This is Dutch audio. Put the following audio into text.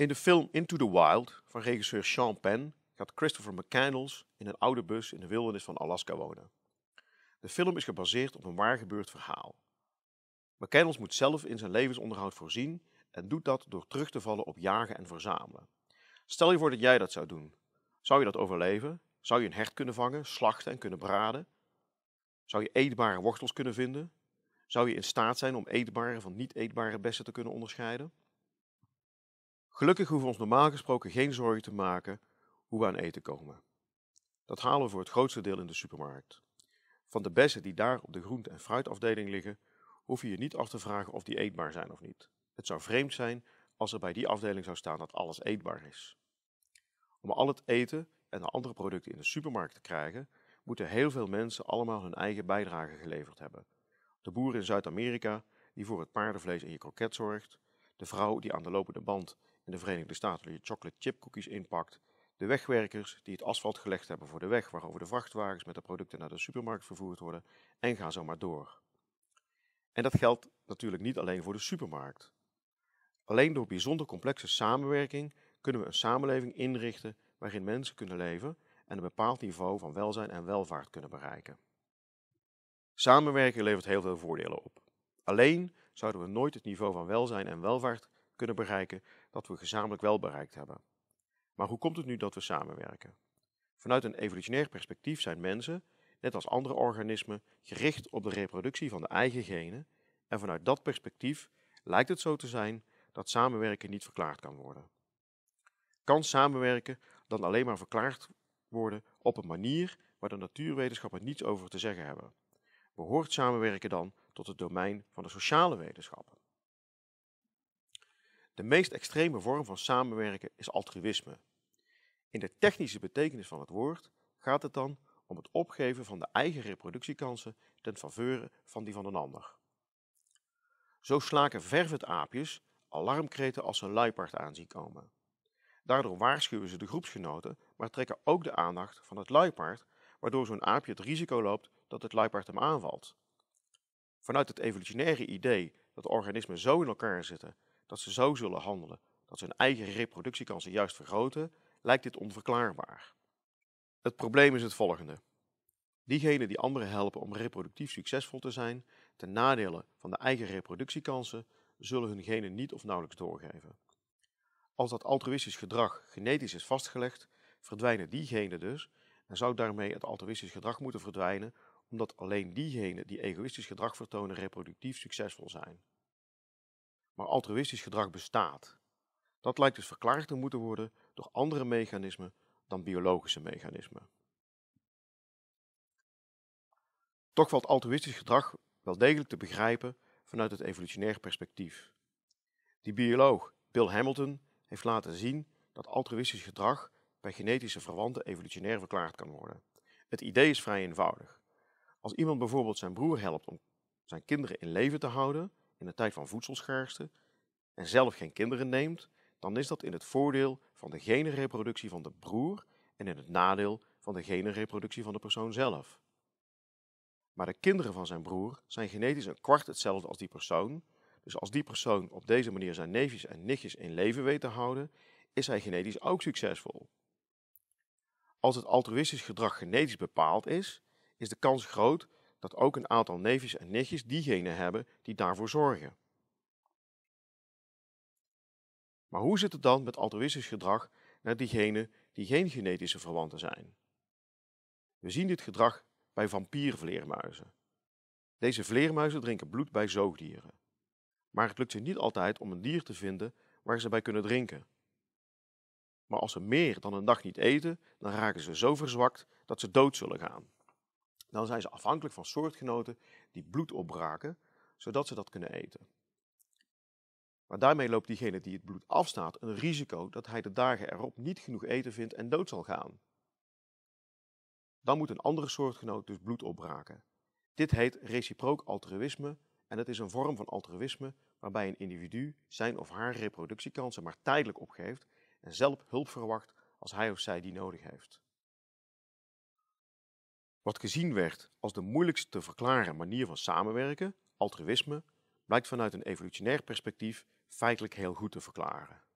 In de film Into the Wild van regisseur Sean Penn gaat Christopher McCandles in een oude bus in de wildernis van Alaska wonen. De film is gebaseerd op een waar gebeurd verhaal. McCandles moet zelf in zijn levensonderhoud voorzien en doet dat door terug te vallen op jagen en verzamelen. Stel je voor dat jij dat zou doen. Zou je dat overleven? Zou je een hert kunnen vangen, slachten en kunnen braden? Zou je eetbare wortels kunnen vinden? Zou je in staat zijn om eetbare van niet-eetbare bessen te kunnen onderscheiden? Gelukkig hoeven we ons normaal gesproken geen zorgen te maken hoe we aan eten komen. Dat halen we voor het grootste deel in de supermarkt. Van de bessen die daar op de groente- en fruitafdeling liggen, hoef je je niet af te vragen of die eetbaar zijn of niet. Het zou vreemd zijn als er bij die afdeling zou staan dat alles eetbaar is. Om al het eten en de andere producten in de supermarkt te krijgen, moeten heel veel mensen allemaal hun eigen bijdrage geleverd hebben. De boer in Zuid-Amerika die voor het paardenvlees in je kroket zorgt, de vrouw die aan de lopende band in de Verenigde Staten je chocolate chip cookies inpakt, de wegwerkers die het asfalt gelegd hebben voor de weg waarover de vrachtwagens met de producten naar de supermarkt vervoerd worden, en gaan zo maar door. En dat geldt natuurlijk niet alleen voor de supermarkt. Alleen door bijzonder complexe samenwerking kunnen we een samenleving inrichten waarin mensen kunnen leven en een bepaald niveau van welzijn en welvaart kunnen bereiken. Samenwerken levert heel veel voordelen op. Alleen zouden we nooit het niveau van welzijn en welvaart kunnen bereiken dat we gezamenlijk wel bereikt hebben. Maar hoe komt het nu dat we samenwerken? Vanuit een evolutionair perspectief zijn mensen, net als andere organismen, gericht op de reproductie van de eigen genen en vanuit dat perspectief lijkt het zo te zijn dat samenwerken niet verklaard kan worden. Kan samenwerken dan alleen maar verklaard worden op een manier waar de natuurwetenschappen niets over te zeggen hebben? Behoort samenwerken dan tot het domein van de sociale wetenschappen? De meest extreme vorm van samenwerken is altruïsme. In de technische betekenis van het woord gaat het dan om het opgeven van de eigen reproductiekansen ten faveur van die van een ander. Zo slaken vervet aapjes alarmkreten als ze een luipaard aanzien komen. Daardoor waarschuwen ze de groepsgenoten, maar trekken ook de aandacht van het luipaard, waardoor zo'n aapje het risico loopt dat het luipaard hem aanvalt. Vanuit het evolutionaire idee dat organismen zo in elkaar zitten dat ze zo zullen handelen dat ze hun eigen reproductiekansen juist vergroten, lijkt dit onverklaarbaar. Het probleem is het volgende. Diegenen die anderen helpen om reproductief succesvol te zijn, ten nadele van de eigen reproductiekansen, zullen hun genen niet of nauwelijks doorgeven. Als dat altruïstisch gedrag genetisch is vastgelegd, verdwijnen die genen dus en zou daarmee het altruïstisch gedrag moeten verdwijnen, omdat alleen diegenen die egoïstisch gedrag vertonen reproductief succesvol zijn maar altruïstisch gedrag bestaat. Dat lijkt dus verklaard te moeten worden door andere mechanismen dan biologische mechanismen. Toch valt altruïstisch gedrag wel degelijk te begrijpen vanuit het evolutionair perspectief. Die bioloog Bill Hamilton heeft laten zien dat altruïstisch gedrag bij genetische verwanten evolutionair verklaard kan worden. Het idee is vrij eenvoudig. Als iemand bijvoorbeeld zijn broer helpt om zijn kinderen in leven te houden, in een tijd van voedselschaarste en zelf geen kinderen neemt, dan is dat in het voordeel van de genenreproductie van de broer en in het nadeel van de genenreproductie van de persoon zelf. Maar de kinderen van zijn broer zijn genetisch een kwart hetzelfde als die persoon. Dus als die persoon op deze manier zijn neefjes en nichtjes in leven weet te houden, is hij genetisch ook succesvol. Als het altruïstisch gedrag genetisch bepaald is, is de kans groot dat ook een aantal neefjes en nichtjes diegenen hebben die daarvoor zorgen. Maar hoe zit het dan met altruïstisch gedrag naar diegenen die geen genetische verwanten zijn? We zien dit gedrag bij vampiervleermuizen. Deze vleermuizen drinken bloed bij zoogdieren. Maar het lukt ze niet altijd om een dier te vinden waar ze bij kunnen drinken. Maar als ze meer dan een dag niet eten, dan raken ze zo verzwakt dat ze dood zullen gaan dan zijn ze afhankelijk van soortgenoten die bloed opbraken, zodat ze dat kunnen eten. Maar daarmee loopt diegene die het bloed afstaat een risico dat hij de dagen erop niet genoeg eten vindt en dood zal gaan. Dan moet een andere soortgenoot dus bloed opbraken. Dit heet reciproc altruïsme en het is een vorm van altruïsme waarbij een individu zijn of haar reproductiekansen maar tijdelijk opgeeft en zelf hulp verwacht als hij of zij die nodig heeft. Wat gezien werd als de moeilijkst te verklaren manier van samenwerken, altruïsme, blijkt vanuit een evolutionair perspectief feitelijk heel goed te verklaren.